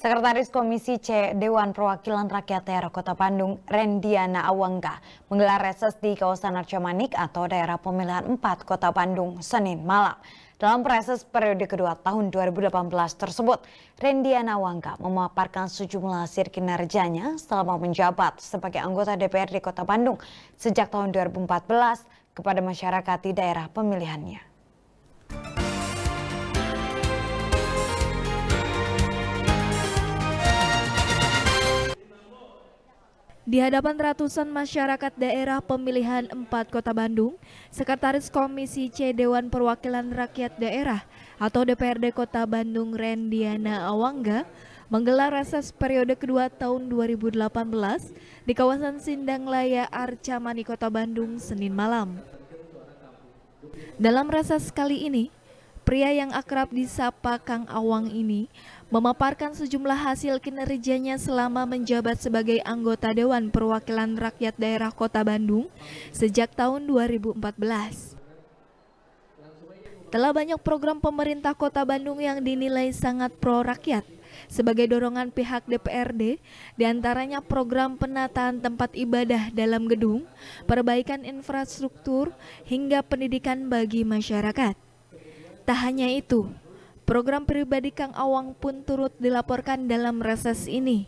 Sekretaris Komisi C Dewan Perwakilan Rakyat Daerah Kota Bandung, Rendiana Awangga, menggelar reses di kawasan Arcamanik atau daerah pemilihan 4 Kota Bandung, Senin malam. Dalam reses periode kedua tahun 2018 tersebut, Rendiana Awangga memaparkan sejumlah hasil kinerjanya selama menjabat sebagai anggota DPRD Kota Bandung sejak tahun 2014 kepada masyarakat di daerah pemilihannya. Di hadapan ratusan masyarakat daerah pemilihan 4 Kota Bandung, Sekretaris Komisi C Dewan Perwakilan Rakyat Daerah atau DPRD Kota Bandung Rendiana Awangga menggelar reses periode kedua tahun 2018 di kawasan Sindang Laya Mani Kota Bandung Senin malam. Dalam reses kali ini, Pria yang akrab disapa Kang Awang ini memaparkan sejumlah hasil kinerjanya selama menjabat sebagai anggota Dewan Perwakilan Rakyat Daerah Kota Bandung sejak tahun 2014. Telah banyak program pemerintah Kota Bandung yang dinilai sangat pro rakyat sebagai dorongan pihak DPRD, diantaranya program penataan tempat ibadah dalam gedung, perbaikan infrastruktur, hingga pendidikan bagi masyarakat. Tak hanya itu, program pribadi Kang Awang pun turut dilaporkan dalam reses ini.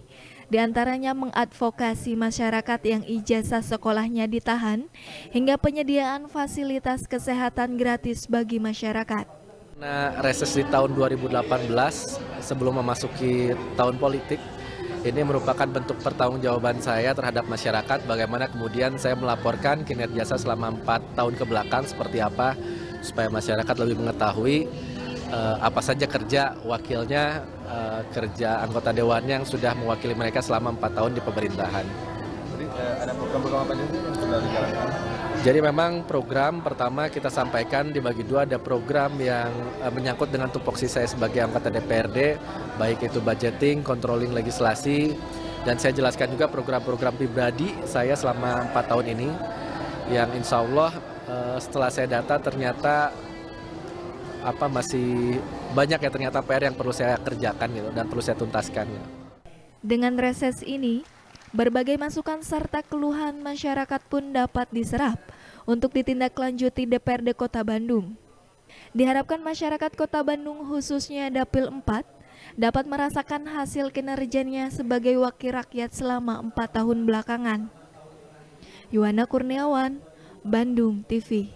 Di antaranya mengadvokasi masyarakat yang ijazah sekolahnya ditahan hingga penyediaan fasilitas kesehatan gratis bagi masyarakat. Nah, reses di tahun 2018 sebelum memasuki tahun politik ini merupakan bentuk pertanggungjawaban saya terhadap masyarakat bagaimana kemudian saya melaporkan kinerja saya selama 4 tahun ke belakang seperti apa supaya masyarakat lebih mengetahui uh, apa saja kerja wakilnya, uh, kerja anggota dewan yang sudah mewakili mereka selama empat tahun di pemerintahan. Jadi uh, ada program-program apa yang sudah dijalankan? Jadi memang program pertama kita sampaikan dibagi dua ada program yang menyangkut dengan tupoksi saya sebagai anggota DPRD, baik itu budgeting, controlling legislasi, dan saya jelaskan juga program-program pribadi saya selama empat tahun ini yang insya Allah Eh, setelah saya data ternyata apa masih banyak ya ternyata PR yang perlu saya kerjakan gitu dan perlu saya tuntaskan gitu. Dengan reses ini, berbagai masukan serta keluhan masyarakat pun dapat diserap untuk ditindaklanjuti DPRD Kota Bandung. Diharapkan masyarakat Kota Bandung khususnya Dapil 4 dapat merasakan hasil kinerjanya sebagai wakil rakyat selama 4 tahun belakangan. Yuana Kurniawan, Bandung TV.